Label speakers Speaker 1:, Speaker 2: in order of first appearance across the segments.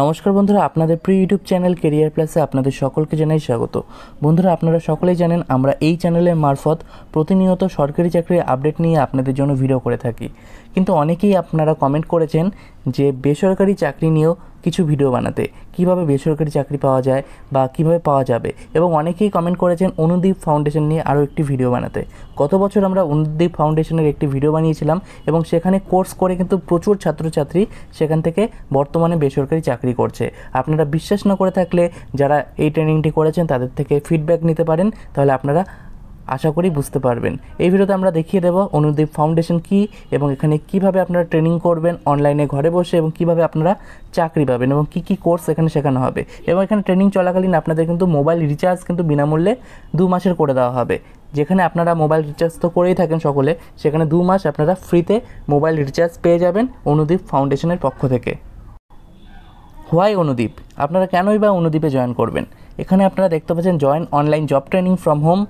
Speaker 1: নমস্কার বন্ধুরা আপনাদের প্রিয় ইউটিউব চ্যানেল কেরিয়ার প্লাসে আপনাদের সকলকে জানাই স্বাগত বন্ধুরা আপনারা সকলেই জানেন আমরা এই চ্যানেলের মারফত প্রতিনিয়ত সরকারি চাকরির আপডেট নিয়ে আপনাদের জন্য ভিডিও করে থাকি কিন্তু অনেকেই আপনারা কমেন্ট করেছেন যে বেসরকারি চাকরি নিয়েও কিছু ভিডিও বানাতে কিভাবে বেসরকারি চাকরি পাওয়া যায় বা কিভাবে পাওয়া যাবে এবং অনেকেই কমেন্ট করেছেন অনুদীপ ফাউন্ডেশন নিয়ে আরও একটি ভিডিও বানাতে গত বছর আমরা অনুদীপ ফাউন্ডেশনের একটি ভিডিও বানিয়েছিলাম এবং সেখানে কোর্স করে কিন্তু প্রচুর ছাত্রছাত্রী সেখান থেকে বর্তমানে বেসরকারি চাকরি করছে আপনারা বিশ্বাস না করে থাকলে যারা এই ট্রেনিংটি করেছেন তাদের থেকে ফিডব্যাক নিতে পারেন তাহলে আপনারা আশা করি বুঝতে পারবেন এই ভিডিওতে আমরা দেখিয়ে দেব অনুদ্বীপ ফাউন্ডেশন কি এবং এখানে কিভাবে আপনারা ট্রেনিং করবেন অনলাইনে ঘরে বসে এবং কিভাবে আপনারা চাকরি পাবেন এবং কি কি কোর্স এখানে শেখানো হবে এবং এখানে ট্রেনিং চলাকালীন আপনাদের কিন্তু মোবাইল রিচার্জ কিন্তু বিনামূল্যে দু মাসের করে দেওয়া হবে যেখানে আপনারা মোবাইল রিচার্জ তো করেই থাকেন সকলে সেখানে দু মাস আপনারা ফ্রিতে মোবাইল রিচার্জ পেয়ে যাবেন অনুদ্বীপ ফাউন্ডেশনের পক্ষ থেকে হোয়াই অনুদ্বীপ আপনারা কেনই বা অনুদীপে জয়েন করবেন এখানে আপনারা দেখতে পাচ্ছেন join online job training from home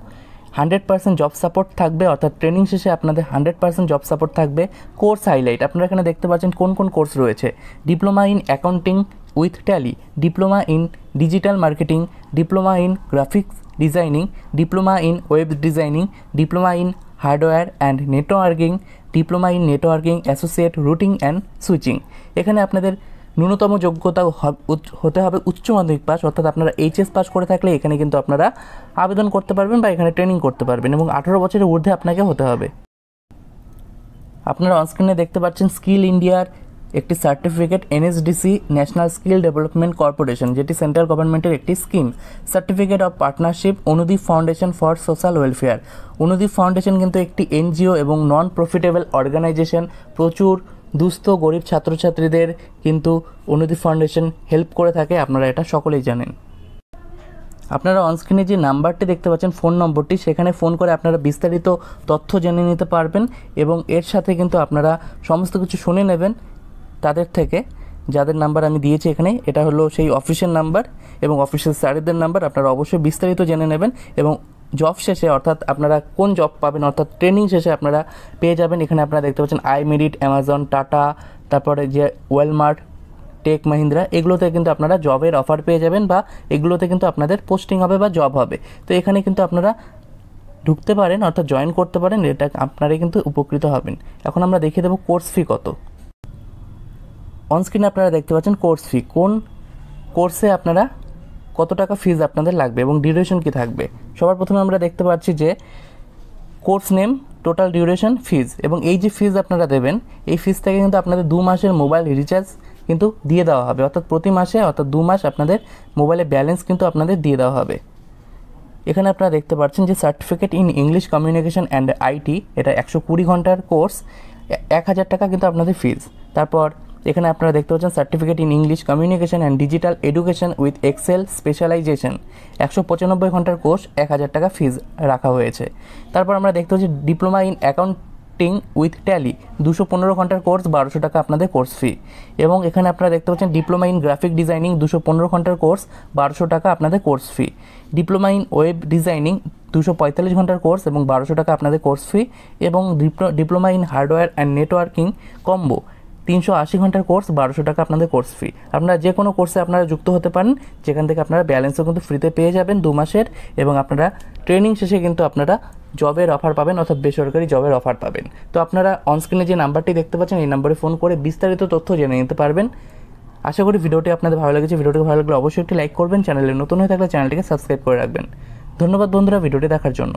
Speaker 1: hundred percent job support থাকবে অর্থাৎ ট্রেনিং শেষে আপনাদের হান্ড্রেড পার্সেন্ট জব সাপোর্ট থাকবে কোর্স হাইলাইট আপনারা এখানে দেখতে পাচ্ছেন কোন কোন কোর্স রয়েছে diploma in accounting with Tally diploma in digital marketing diploma in graphics designing diploma in web designing diploma in hardware and networking diploma in networking associate routing and switching এখানে আপনাদের ন্যূনতম যোগ্যতা হতে হবে উচ্চ মাধ্যমিক পাস অর্থাৎ আপনারা এইচএস পাস করে থাকলে এখানে কিন্তু আপনারা আবেদন করতে পারবেন বা এখানে ট্রেনিং করতে পারবেন এবং আঠারো বছরের ঊর্ধ্বে আপনাকে হতে হবে আপনারা অনস্ক্রিনে দেখতে পাচ্ছেন স্কিল ইন্ডিয়ার একটি certificate NSDC national skill development corporation যেটি সেন্ট্রাল গভর্নমেন্টের একটি scheme certificate of partnership Anudip foundation for social welfare Anudip foundation কিন্তু একটি এনজিও এবং নন প্রফিটেবল অর্গানাইজেশন প্রচুর দুস্থ গরিব ছাত্রছাত্রীদের কিন্তু উন্নতি ফাউন্ডেশন হেল্প করে থাকে আপনারা এটা সকলেই জানেন আপনারা অনস্ক্রিনে যে নাম্বারটি দেখতে পাচ্ছেন ফোন নম্বরটি সেখানে ফোন করে আপনারা বিস্তারিত তথ্য জেনে নিতে পারবেন এবং এর সাথে কিন্তু আপনারা সমস্ত কিছু শুনে নেবেন তাদের থেকে যাদের নাম্বার আমি দিয়েছি এখানে এটা হলো সেই অফিসের নাম্বার এবং অফিসের স্যারেদের নাম্বার আপনারা অবশ্যই বিস্তারিত জেনে নেবেন এবং জব শেষে অর্থাৎ আপনারা কোন জব পাবেন অর্থাৎ ট্রেনিং শেষে আপনারা পেয়ে যাবেন এখানে আপনারা দেখতে পাচ্ছেন আই মেরিট অ্যামাজন টাটা তারপরে যে ওয়েলমার্ট টেক মাহিন্দ্রা এগুলোতে কিন্তু আপনারা জবের অফার পেয়ে যাবেন বা এগুলোতে কিন্তু আপনাদের পোস্টিং হবে বা জব হবে তো এখানে কিন্তু আপনারা ঢুকতে পারেন অর্থাৎ জয়েন করতে পারেন এটা আপনারাই কিন্তু উপকৃত হবেন এখন আমরা দেখিয়ে দেবো কোর্স ফি কত অনস্ক্রিনে আপনারা দেখতে পাচ্ছেন কোর্স ফি কোন কোর্সে আপনারা কত টাকা ফিজ আপনাদের লাগবে এবং ডিউরেশন কি থাকবে সবার প্রথমে আমরা দেখতে পাচ্ছি যে course name total duration fees এবং এই যে ফিজ আপনারা দেবেন এই ফিজ থেকে কিন্তু আপনাদের দু মাসের মোবাইল রিচার্জ কিন্তু দিয়ে দেওয়া হবে অর্থাৎ প্রতি মাসে অর্থাৎ দু মাস আপনাদের মোবাইলে ব্যালেন্স কিন্তু আপনাদের দিয়ে দেওয়া হবে এখানে আপনারা দেখতে পাচ্ছেন যে certificate in English communication and IT এটা একশো কুড়ি ঘন্টার কোর্স এক হাজার টাকা কিন্তু আপনাদের ফিজ তারপর এখানে আপনারা দেখতে পাচ্ছেন certificate in English communication and digital education with Excel specialization একশো পঁচানব্বই ঘন্টার কোর্স এক হাজার টাকা ফিজ রাখা হয়েছে তারপর আমরা দেখতে পাচ্ছি diploma in accounting with Tally দুশো পনেরো ঘন্টার কোর্স বারোশো টাকা আপনাদের কোর্স ফি এবং এখানে আপনারা দেখতে পাচ্ছেন ডিপ্লোমা ইন গ্রাফিক ডিজাইনিং দুশো পনেরো ঘন্টার কোর্স বারোশো টাকা আপনাদের course fee diploma in web designing দুশো পঁয়তাল্লিশ ঘন্টার কোর্স এবং বারোশো টাকা আপনাদের কোর্স ফি এবং diploma in hardware and networking combo তিনশো আশি ঘন্টার কোর্স বারোশো টাকা আপনাদের কোর্স ফি আপনারা যে কোনো কোর্সে আপনারা যুক্ত হতে পারেন যেখান থেকে আপনারা ব্যালেন্সও কিন্তু ফ্রিতে পেয়ে যাবেন দু মাসের এবং আপনারা ট্রেনিং শেষে কিন্তু আপনারা জবের অফার পাবেন অর্থাৎ বেসরকারি জবের অফার পাবেন তো আপনারা অনস্ক্রিনে যে নাম্বারটি দেখতে পাচ্ছেন এই নাম্বারে ফোন করে বিস্তারিত তথ্য জেনে নিতে পারবেন আশা করি ভিডিওটি আপনাদের ভালো লেগেছে ভিডিওটি ভালো লাগলে অবশ্যই একটি লাইক করবেন চ্যানেলে নতুন হয়ে থাকলে চ্যানেলটিকে সাবস্ক্রাইব করে রাখবেন ধন্যবাদ বন্ধুরা ভিডিওটি দেখার জন্য